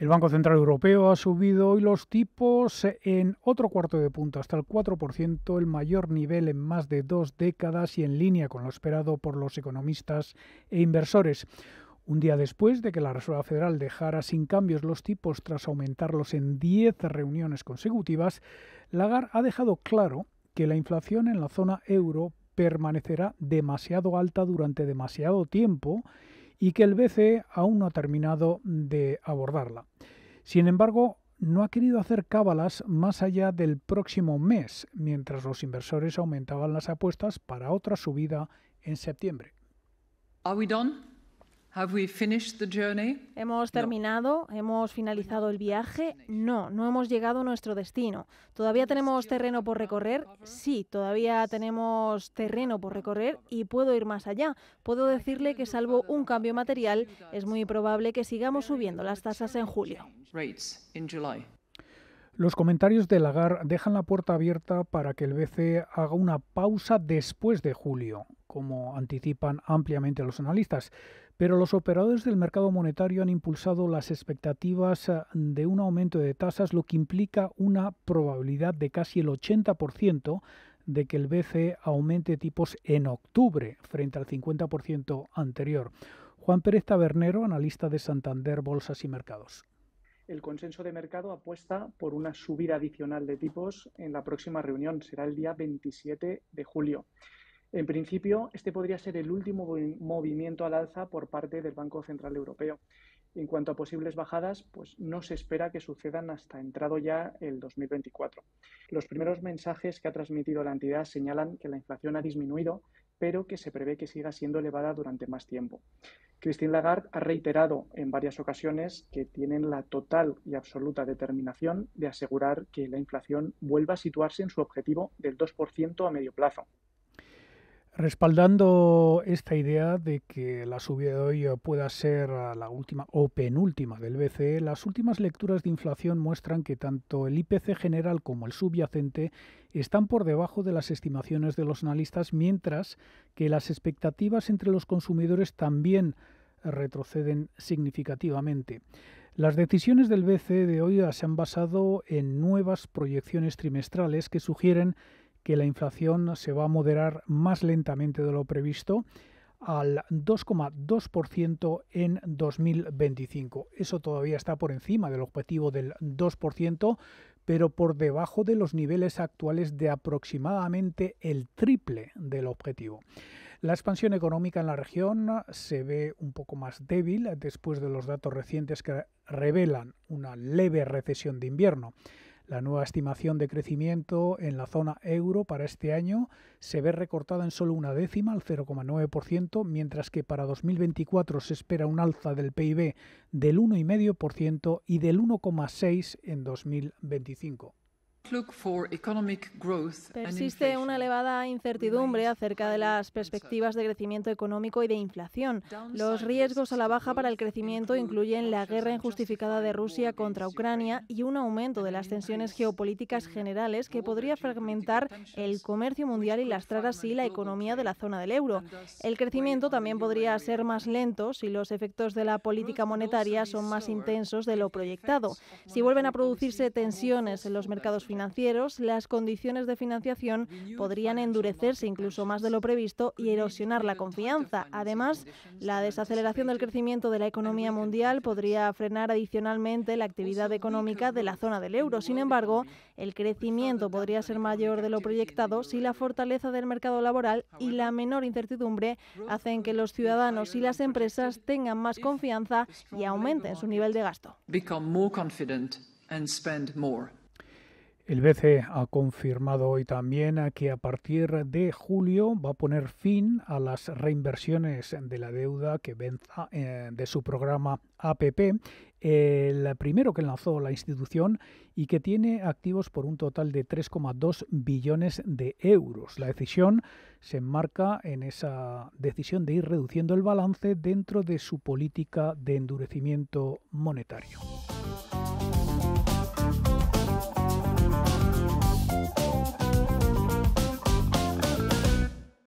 El Banco Central Europeo ha subido hoy los tipos en otro cuarto de punto, hasta el 4%, el mayor nivel en más de dos décadas y en línea con lo esperado por los economistas e inversores. Un día después de que la Reserva Federal dejara sin cambios los tipos tras aumentarlos en 10 reuniones consecutivas, Lagarde ha dejado claro que la inflación en la zona euro permanecerá demasiado alta durante demasiado tiempo y que el BCE aún no ha terminado de abordarla. Sin embargo, no ha querido hacer cábalas más allá del próximo mes, mientras los inversores aumentaban las apuestas para otra subida en septiembre. ¿Hemos terminado? ¿Hemos finalizado el viaje? No, no hemos llegado a nuestro destino. ¿Todavía tenemos terreno por recorrer? Sí, todavía tenemos terreno por recorrer y puedo ir más allá. Puedo decirle que salvo un cambio material, es muy probable que sigamos subiendo las tasas en julio. Los comentarios de Lagar dejan la puerta abierta para que el BCE haga una pausa después de julio, como anticipan ampliamente los analistas, pero los operadores del mercado monetario han impulsado las expectativas eh, de un aumento de tasas, lo que implica una probabilidad de casi el 80% de que el BCE aumente tipos en octubre frente al 50% anterior. Juan Pérez Tabernero, analista de Santander Bolsas y Mercados el consenso de mercado apuesta por una subida adicional de tipos en la próxima reunión. Será el día 27 de julio. En principio, este podría ser el último movimiento al alza por parte del Banco Central Europeo. En cuanto a posibles bajadas, pues no se espera que sucedan hasta entrado ya el 2024. Los primeros mensajes que ha transmitido la entidad señalan que la inflación ha disminuido, pero que se prevé que siga siendo elevada durante más tiempo. Christine Lagarde ha reiterado en varias ocasiones que tienen la total y absoluta determinación de asegurar que la inflación vuelva a situarse en su objetivo del 2% a medio plazo. Respaldando esta idea de que la subida de hoy pueda ser la última o penúltima del BCE, las últimas lecturas de inflación muestran que tanto el IPC general como el subyacente están por debajo de las estimaciones de los analistas, mientras que las expectativas entre los consumidores también retroceden significativamente. Las decisiones del BCE de hoy se han basado en nuevas proyecciones trimestrales que sugieren que la inflación se va a moderar más lentamente de lo previsto al 2,2% en 2025. Eso todavía está por encima del objetivo del 2%, pero por debajo de los niveles actuales de aproximadamente el triple del objetivo. La expansión económica en la región se ve un poco más débil después de los datos recientes que revelan una leve recesión de invierno. La nueva estimación de crecimiento en la zona euro para este año se ve recortada en solo una décima, al 0,9%, mientras que para 2024 se espera un alza del PIB del 1,5% y del 1,6% en 2025. Persiste una elevada incertidumbre acerca de las perspectivas de crecimiento económico y de inflación. Los riesgos a la baja para el crecimiento incluyen la guerra injustificada de Rusia contra Ucrania y un aumento de las tensiones geopolíticas generales que podría fragmentar el comercio mundial y lastrar así la economía de la zona del euro. El crecimiento también podría e. ser más lento si los efectos de la política monetaria son más intensos de lo proyectado. Si vuelven a producirse tensiones en los mercados financieros, financieros, las condiciones de financiación podrían endurecerse incluso más de lo previsto y erosionar la confianza. Además, la desaceleración del crecimiento de la economía mundial podría frenar adicionalmente la actividad económica de la zona del euro. Sin embargo, el crecimiento podría ser mayor de lo proyectado si la fortaleza del mercado laboral y la menor incertidumbre hacen que los ciudadanos y las empresas tengan más confianza y aumenten su nivel de gasto. El BCE ha confirmado hoy también que a partir de julio va a poner fin a las reinversiones de la deuda que venza eh, de su programa APP, el primero que lanzó la institución y que tiene activos por un total de 3,2 billones de euros. La decisión se enmarca en esa decisión de ir reduciendo el balance dentro de su política de endurecimiento monetario.